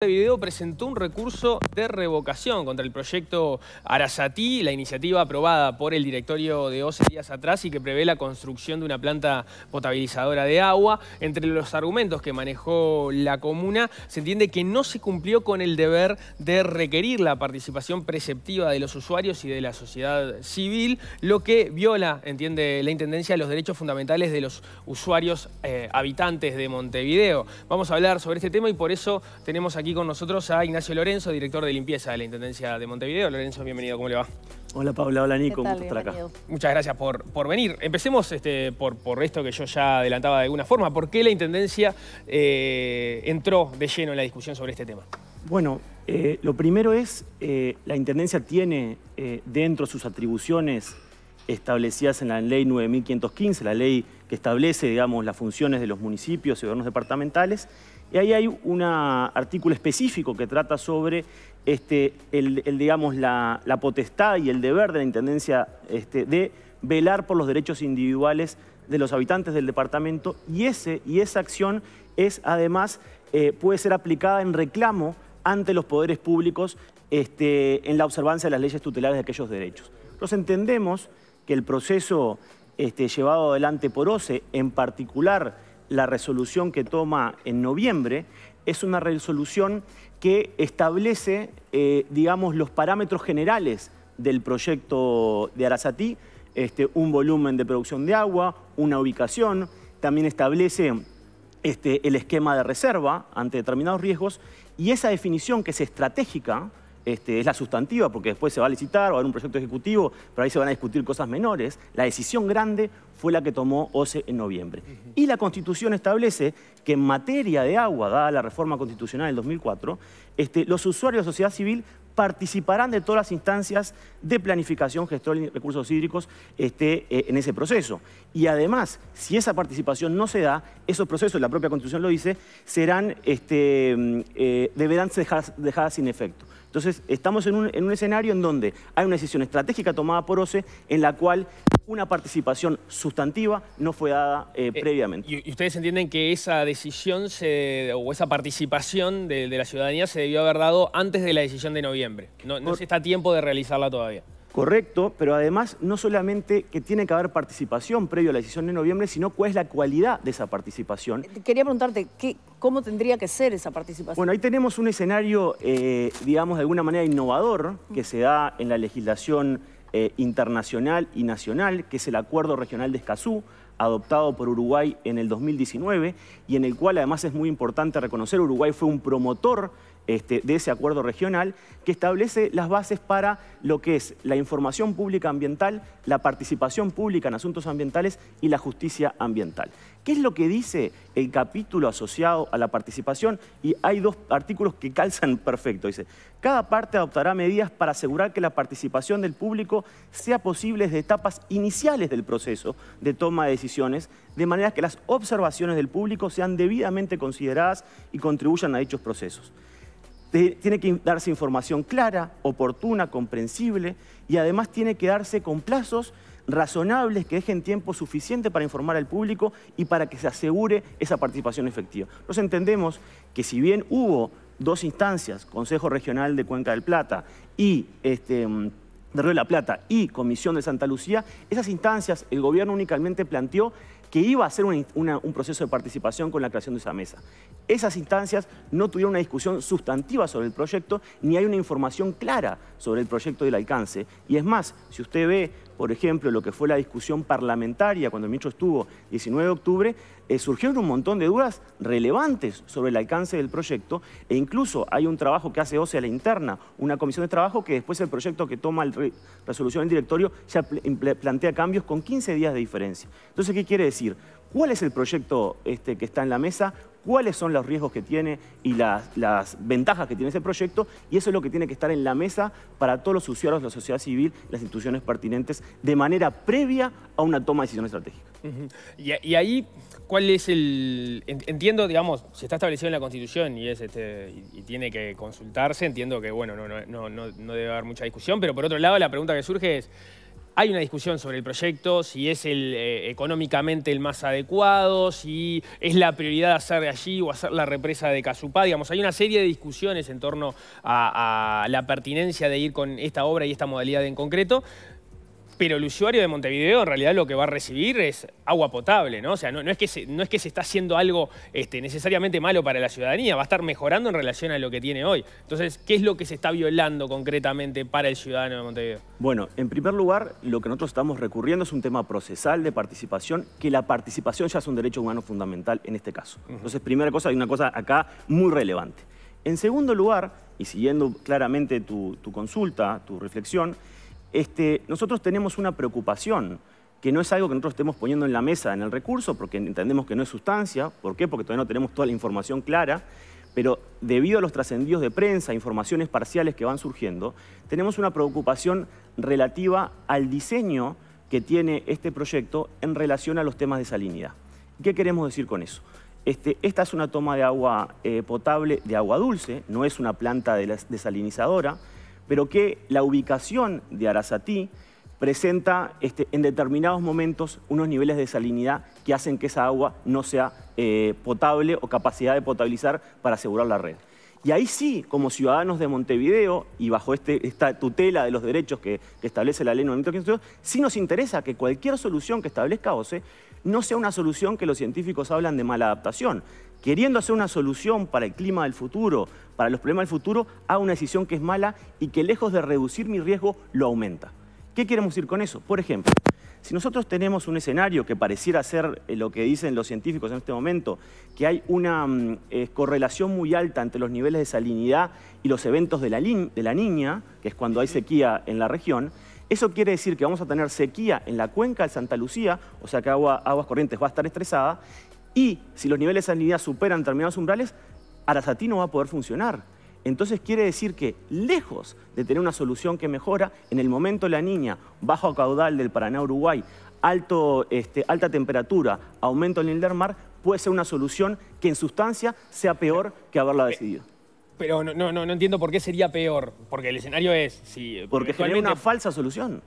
Montevideo este presentó un recurso de revocación contra el proyecto Arasatí, la iniciativa aprobada por el directorio de 11 días atrás y que prevé la construcción de una planta potabilizadora de agua. Entre los argumentos que manejó la comuna, se entiende que no se cumplió con el deber de requerir la participación preceptiva de los usuarios y de la sociedad civil, lo que viola, entiende la Intendencia, los derechos fundamentales de los usuarios eh, habitantes de Montevideo. Vamos a hablar sobre este tema y por eso tenemos aquí con nosotros a Ignacio Lorenzo, director de limpieza de la Intendencia de Montevideo. Lorenzo, bienvenido, ¿cómo le va? Hola Paula, hola Nico, un gusto estar acá. Muchas gracias por, por venir. Empecemos este, por, por, esto que yo ya adelantaba de alguna forma. ¿Por qué la Intendencia eh, entró de lleno en la discusión sobre este tema? Bueno, eh, lo primero es, eh, la Intendencia tiene dentro sus atribuciones establecidas en la ley 9515, la ley que establece, digamos, las funciones de los municipios y gobiernos departamentales. Y ahí hay un artículo específico que trata sobre este, el, digamos, la, potestad y el deber de la Intendencia este, de velar por los derechos individuales de los habitantes del departamento y, ese, y esa acción es además eh, puede ser aplicada en reclamo ante los poderes públicos este, en la observancia de las leyes tutelares de aquellos derechos. Nosotros entendemos que el proceso este, llevado adelante por OCE, en particular la resolución que toma en noviembre, es una resolución que establece, eh, digamos, los parámetros generales del proyecto de Arasatí, este, un volumen de producción de agua, una ubicación, también establece este, el esquema de reserva ante determinados riesgos y esa definición que es estratégica este, es la sustantiva, porque después se va a licitar, va a haber un proyecto ejecutivo, pero ahí se van a discutir cosas menores. La decisión grande fue la que tomó OCE en noviembre. Y la Constitución establece que en materia de agua, dada la reforma constitucional del 2004, este, los usuarios de sociedad civil participarán de todas las instancias de planificación, gestión de recursos hídricos este, eh, en ese proceso. Y además, si esa participación no se da, esos procesos, la propia Constitución lo dice, mm, eh, deberán ser dejar sin efecto. Entonces, estamos en un, escenario en donde hay una decisión estratégica tomada por OCE en la cual una participación sustantiva no fue dada eh, eh, previamente. ¿Y ustedes entienden que esa decisión o esa participación de, la ciudadanía se debió haber dado antes de la decisión de noviembre? No, está a tiempo de realizarla todavía. Correcto, pero además no solamente que tiene que haber participación previo a la decisión de noviembre, sino cuál es la cualidad de esa participación. Eh, quería preguntarte, ¿cómo tendría que ser esa participación? Bueno, ahí tenemos un escenario, eh, digamos, de alguna manera innovador que se da en la legislación eh, internacional y nacional, que es el Acuerdo Regional de Escazú, adoptado por Uruguay en el 2019 y en el cual además es muy importante reconocer, Uruguay fue un promotor este, de ese acuerdo regional que establece las bases para lo que es la información pública ambiental, la participación pública en asuntos ambientales y la justicia ambiental. ¿Qué es lo que dice el capítulo asociado a la participación? Y hay dos artículos que calzan perfecto. Dice, cada parte adoptará medidas para asegurar que la participación del público sea posible desde etapas iniciales del proceso de toma de decisiones, de manera que las observaciones del público sean debidamente consideradas y contribuyan a dichos procesos tiene que darse información clara, oportuna, comprensible y además tiene que darse con plazos razonables que dejen tiempo suficiente para informar al público y para que se asegure esa participación efectiva. Nos entendemos que si bien hubo dos instancias, Consejo Regional de Cuenca del Plata y de este, mm, Río de la Plata y Comisión de Santa Lucía, esas instancias el gobierno únicamente planteó que iba a ser un proceso de participación con la creación de esa mesa. Esas instancias no tuvieron una discusión sustantiva sobre el proyecto, ni hay una información clara sobre el proyecto del alcance. Y es más, si usted ve por ejemplo, lo que fue la discusión parlamentaria cuando el ministro estuvo 19 de octubre, eh, surgieron un montón de dudas relevantes sobre el alcance del proyecto e incluso hay un trabajo que hace OCE a la interna, una comisión de trabajo que después el proyecto que toma la resolución del directorio ya plantea cambios con 15 días de diferencia. Entonces, ¿qué quiere decir? ¿Cuál es el proyecto este, que está en la mesa? ¿Cuáles son los riesgos que tiene y las, ventajas que tiene ese proyecto? Y eso es lo que tiene que estar en la mesa para todos los usuarios, la sociedad civil, las instituciones pertinentes, de manera previa a una toma de decisión estratégica. y, ahí, ¿cuál es el...? Entiendo, digamos, se está establecido en la Constitución y, es este, tiene que consultarse. Entiendo que, bueno, no debe haber mucha discusión. Pero por otro lado, la pregunta que surge es hay una discusión sobre el proyecto, si es el, eh, económicamente el más adecuado, si es la prioridad hacer de allí o hacer la represa de Casupá. Digamos, hay una serie de discusiones en torno a la pertinencia de ir con esta obra y esta modalidad en concreto pero el usuario de Montevideo en realidad lo que va a recibir es agua potable, ¿no? O sea, no, es, que se, no es que se está haciendo algo este, necesariamente malo para la ciudadanía, va a estar mejorando en relación a lo que tiene hoy. Entonces, ¿qué es lo que se está violando concretamente para el ciudadano de Montevideo? Bueno, en primer lugar, lo que nosotros estamos recurriendo es un tema procesal de participación, que la participación ya es un derecho humano fundamental en este caso. Entonces, primera cosa, hay una cosa acá muy relevante. En segundo lugar, y siguiendo claramente tu consulta, tu reflexión, este, nosotros tenemos una preocupación que no es algo que nosotros estemos poniendo en la mesa en el recurso, porque entendemos que no es sustancia. ¿Por qué? Porque todavía no tenemos toda la información clara. Pero debido a los trascendidos de prensa, informaciones parciales que van surgiendo, tenemos una preocupación relativa al diseño que tiene este proyecto en relación a los temas de salinidad. ¿Qué queremos decir con eso? Este, esta es una toma de agua eh, potable, de agua dulce, no es una planta desalinizadora pero que la ubicación de Arasatí presenta este, en determinados momentos unos niveles de salinidad que hacen que esa agua no sea eh, potable o capacidad de potabilizar para asegurar la red. Y ahí sí, como ciudadanos de Montevideo y bajo este, esta tutela de los derechos que, establece la ley 9.500, sí nos interesa que cualquier solución que establezca OCE no sea una solución que los científicos hablan de mala adaptación, queriendo hacer una solución para el clima del futuro, para los problemas del futuro, hago una decisión que es mala y que lejos de reducir mi riesgo, lo aumenta. ¿Qué queremos ir con eso? Por ejemplo, si nosotros tenemos un escenario que pareciera ser eh, lo que dicen los científicos en este momento, que hay una mm, eh, correlación muy alta entre los niveles de salinidad y los eventos de la, niña, que es cuando hay sequía en la región, eso quiere decir que vamos a tener sequía en la cuenca de Santa Lucía, o sea que agua, aguas corrientes va a estar estresada, y si los niveles de salinidad superan determinados umbrales, Arasatí no va a poder funcionar. Entonces quiere decir que lejos de tener una solución que mejora, en el momento la niña, bajo caudal del Paraná-Uruguay, este, alta temperatura, aumento del nivel del mar, puede ser una solución que en sustancia sea peor que haberla decidido. Pero no, no, no, entiendo por qué sería peor, porque el escenario es... Si, porque genera una falsa solución.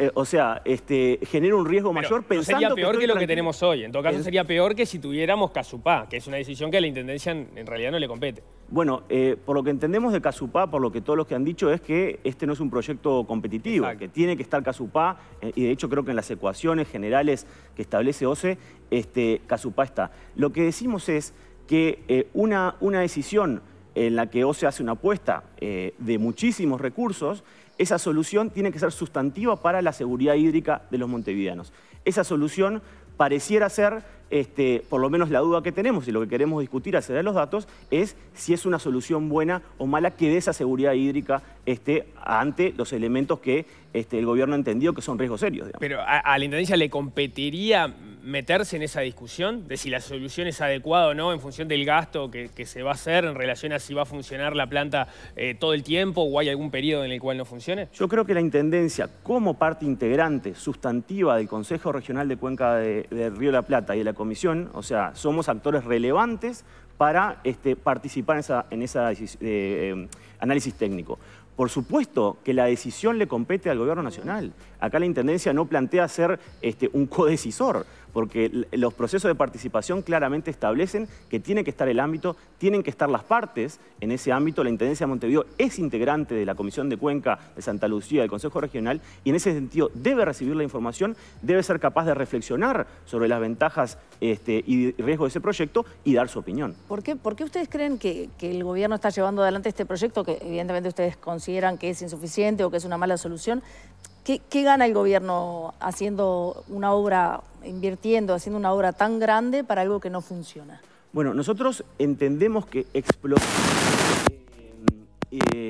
Eh, o sea, este, genera un riesgo mayor no pensando sería peor que, lo que tenemos hoy. En todo caso, sería peor que si tuviéramos Casupá, que es una decisión que a la Intendencia en, realidad no le compete. Bueno, eh, por lo que entendemos de Casupá, por lo que todos los que han dicho, es que este no es un proyecto competitivo, que tiene que estar Casupá, eh, y de hecho creo que en las ecuaciones generales que establece OCE, este, Casupá está. Lo que decimos es que una, una decisión en la que se hace una apuesta eh, de muchísimos recursos, esa solución tiene que ser sustantiva para la seguridad hídrica de los montevideanos. Esa solución pareciera ser, este, por lo menos la duda que tenemos y lo que queremos discutir acerca de los datos, es si es una solución buena o mala que dé esa seguridad hídrica esté ante los elementos que este, el gobierno entendió que son riesgos serios. Pero a, a la Intendencia le competiría meterse en esa discusión de si la solución es adecuada o no en función del gasto que, se va a hacer en relación a si va a funcionar la planta eh, todo el tiempo o hay algún periodo en el cual no funcione? Yo creo que la Intendencia, como parte integrante sustantiva del Consejo Regional de Cuenca de, Río de la Plata y de la Comisión, o sea, somos actores relevantes para este, participar en ese en esa, eh, eh, análisis técnico. Por supuesto que la decisión le compete al Gobierno Nacional. Acá la Intendencia no plantea ser este, un codecisor porque los procesos de participación claramente establecen que tiene que estar el ámbito, tienen que estar las partes en ese ámbito. La Intendencia de Montevideo es integrante de la Comisión de Cuenca de Santa Lucía del Consejo Regional y en ese sentido debe recibir la información, debe ser capaz de reflexionar sobre las ventajas este, y riesgos de ese proyecto y dar su opinión. ¿Por qué, ustedes creen que el gobierno está llevando adelante este proyecto que evidentemente ustedes consideran que es insuficiente o que es una mala solución? ¿Qué, gana el gobierno haciendo una obra, invirtiendo, haciendo una obra tan grande para algo que no funciona? Bueno, nosotros entendemos que explotar eh, eh,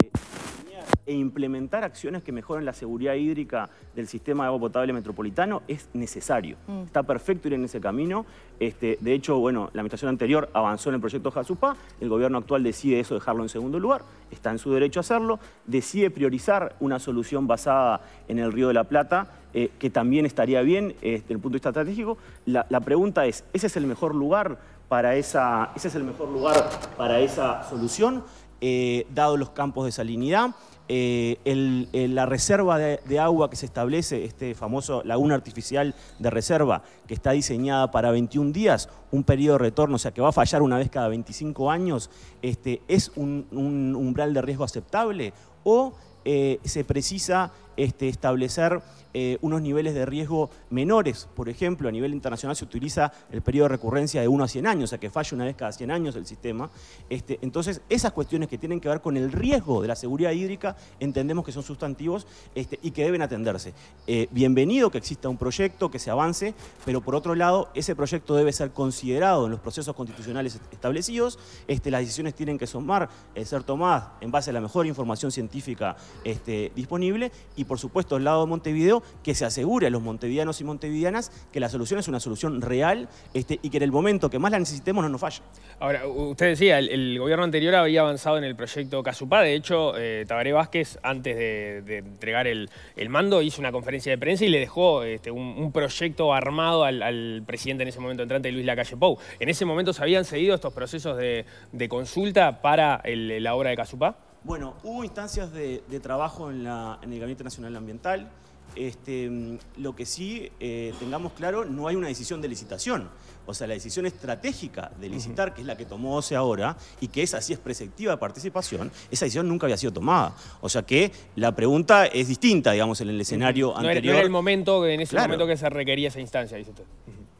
e implementar acciones que mejoren la seguridad hídrica del sistema de agua potable metropolitano es necesario. Mm. Está perfecto ir en ese camino. Este, de hecho, bueno, la administración anterior avanzó en el proyecto Jazupá, el gobierno actual decide eso, dejarlo en segundo lugar, está en su derecho a hacerlo, decide priorizar una solución basada en el Río de la Plata, eh, que también estaría bien eh, desde el punto de vista estratégico. La, pregunta es, ¿ese es el mejor lugar para esa, ese es el mejor lugar para esa solución, eh, dado los campos de salinidad, eh, eh, la reserva de, agua que se establece, este famoso laguna artificial de reserva, que está diseñada para 21 días, un periodo de retorno, o sea que va a fallar una vez cada 25 años, este, ¿es un, umbral de riesgo aceptable? ¿O eh, se precisa este, establecer eh, unos niveles de riesgo menores. Por ejemplo, a nivel internacional se utiliza el periodo de recurrencia de 1 a 100 años, o sea que falle una vez cada 100 años el sistema. Este, entonces, esas cuestiones que tienen que ver con el riesgo de la seguridad hídrica entendemos que son sustantivos este, y que deben atenderse. Eh, bienvenido que exista un proyecto, que se avance, pero por otro lado, ese proyecto debe ser considerado en los procesos constitucionales establecidos. Este, las decisiones tienen que somar, eh, ser tomadas en base a la mejor información científica este, disponible y por supuesto el lado de Montevideo, que se asegure a los montevideanos y montevideanas que la solución es una solución real este, y que en el momento que más la necesitemos no nos falle. Ahora, usted decía, el, gobierno anterior había avanzado en el proyecto Casupá, de hecho, eh, Tabaré Vázquez, antes de, entregar el, mando, hizo una conferencia de prensa y le dejó este, un, proyecto armado al, presidente en ese momento entrante, Luis Lacalle Pou. ¿En ese momento se habían seguido estos procesos de, consulta para la obra de Casupá? Bueno, hubo instancias de, trabajo en, el Gabinete Nacional Ambiental. Este, mm, lo que sí eh, tengamos claro, no hay una decisión de licitación. O sea, la decisión estratégica de licitar, que es la que tomó ahora, y que es así, es preceptiva de participación, esa decisión nunca había sido tomada. O sea que la pregunta es distinta, digamos, en el escenario anterior. no era el momento, en ese momento que se requería esa instancia, dice usted.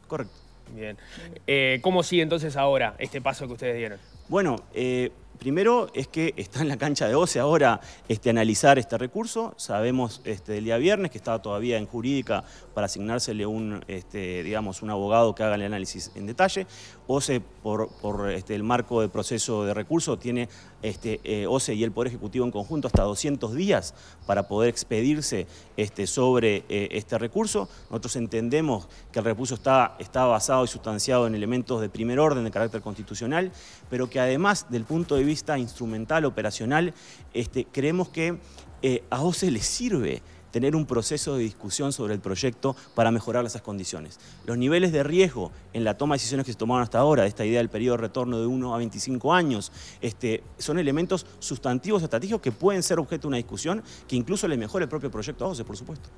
Correcto. Bien. Eh, ¿Cómo sigue entonces ahora este paso que ustedes dieron? Bueno, eh, Primero es que está en la cancha de OCE ahora este, analizar este recurso. Sabemos este, del día viernes que está todavía en jurídica para asignársele un, este, digamos, un abogado que haga el análisis en detalle. OCE, por, por este, el marco de proceso de recurso, tiene este eh, OCE y el Poder Ejecutivo en conjunto hasta 200 días para poder expedirse este, sobre eh, este recurso. Nosotros entendemos que el recurso está, está basado y sustanciado en elementos de primer orden de carácter constitucional, pero que además del punto de vista vista instrumental, operacional, este, creemos que eh, a OCE le sirve tener un proceso de discusión sobre el proyecto para mejorar esas condiciones. Los niveles de riesgo en la toma de decisiones que se tomaron hasta ahora, de esta idea del periodo de retorno de 1 a 25 años, este, son elementos sustantivos estratégicos que pueden ser objeto de una discusión que incluso le mejore el propio proyecto a OCE, por supuesto.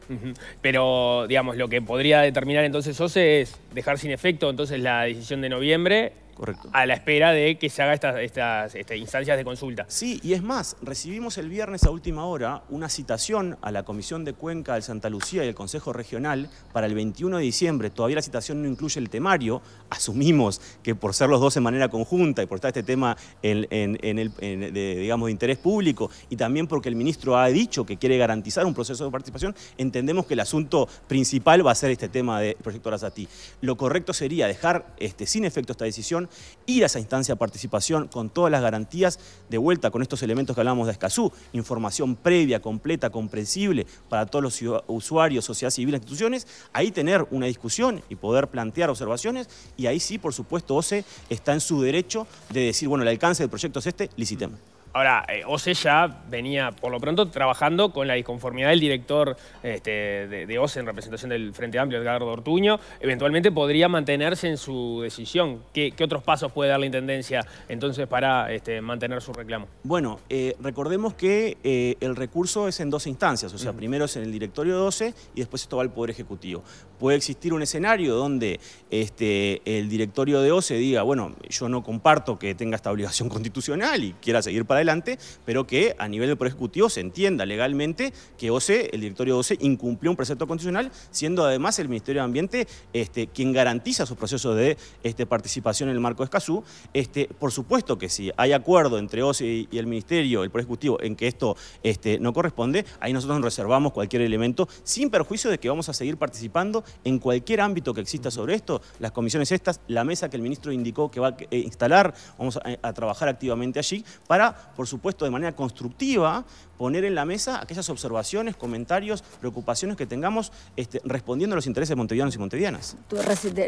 Pero, digamos, lo que podría determinar entonces OCE es dejar sin efecto entonces la decisión de noviembre Correcto. a la espera de que se haga estas, instancias de consulta. Sí, y es más, recibimos el viernes a última hora una citación a la Comisión de Cuenca del Santa Lucía y el Consejo Regional para el 21 de diciembre. Todavía la citación no incluye el temario. Asumimos que por ser los dos en manera conjunta y por estar este tema en, el, de, digamos, de interés público y también porque el ministro ha dicho que quiere garantizar un proceso de participación, entendemos que el asunto principal va a ser este tema del proyecto ti Lo correcto sería dejar este, sin efecto esta decisión ir a esa instancia de participación con todas las garantías, de vuelta con estos elementos que hablamos de Escazú, información previa, completa, comprensible para todos los usuarios, sociedad civil, instituciones, ahí tener una discusión y poder plantear observaciones y ahí sí, por supuesto, OCE está en su derecho de decir, bueno, el alcance del proyecto es este, licitemos. Ahora, eh, OCE ya venía, por lo pronto, trabajando con la disconformidad del director este, de, de, en representación del Frente Amplio, Edgardo Ortuño. Eventualmente podría mantenerse en su decisión. ¿Qué, otros pasos puede dar la Intendencia entonces para este, mantener su reclamo? Bueno, eh, recordemos que eh, el recurso es en dos instancias. O sea, primero es en el directorio de OCE, y después esto va al Poder Ejecutivo puede existir un escenario donde este, el directorio de OCE diga, bueno, yo no comparto que tenga esta obligación constitucional y quiera seguir para adelante, pero que a nivel del Poder se entienda legalmente que OCE, el directorio de OCE, incumplió un precepto constitucional, siendo además el Ministerio de Ambiente este, quien garantiza su proceso de este, participación en el marco de Escazú. Este, por supuesto que si hay acuerdo entre OCE y el Ministerio, el Poder en que esto este, no corresponde, ahí nosotros nos reservamos cualquier elemento, sin perjuicio de que vamos a seguir participando en cualquier ámbito que exista sobre esto, las comisiones estas, la mesa que el ministro indicó que va a eh, instalar, vamos eh, a, trabajar activamente allí, para, por supuesto, de manera constructiva, poner en la mesa aquellas observaciones, comentarios, preocupaciones que tengamos este, respondiendo a los intereses de y montevianas.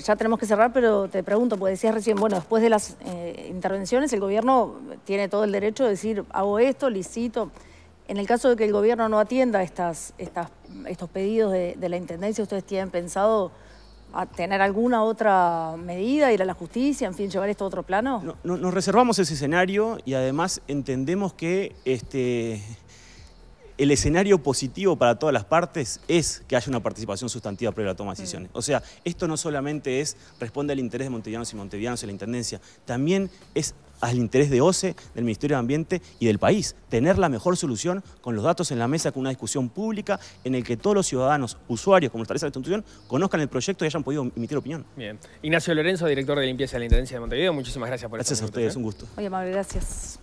Ya tenemos que cerrar, pero te pregunto, porque decías recién, bueno, después de las eh, intervenciones el gobierno tiene todo el derecho de decir, hago esto, licito. En el caso de que el gobierno no atienda estos pedidos de, la Intendencia, ¿ustedes tienen pensado tener alguna otra medida, ir a la justicia, en fin, llevar esto a otro plano? nos reservamos ese escenario y además entendemos que este, el escenario positivo para todas las partes es que haya una participación sustantiva previa a la toma de mm. decisiones. O sea, esto no solamente es responde al interés de Montevianos y Montevianos y la Intendencia, también es al interés de OCE, del Ministerio de Ambiente y del país. Tener la mejor solución con los datos en la mesa, con una discusión pública en el que todos los ciudadanos, usuarios, como establece la institución, conozcan el proyecto y hayan podido emitir opinión. Bien. Ignacio Lorenzo, director de limpieza de la Intendencia de Montevideo, muchísimas gracias por Gracias a ustedes, ¿eh? un gusto. Muy amable, gracias.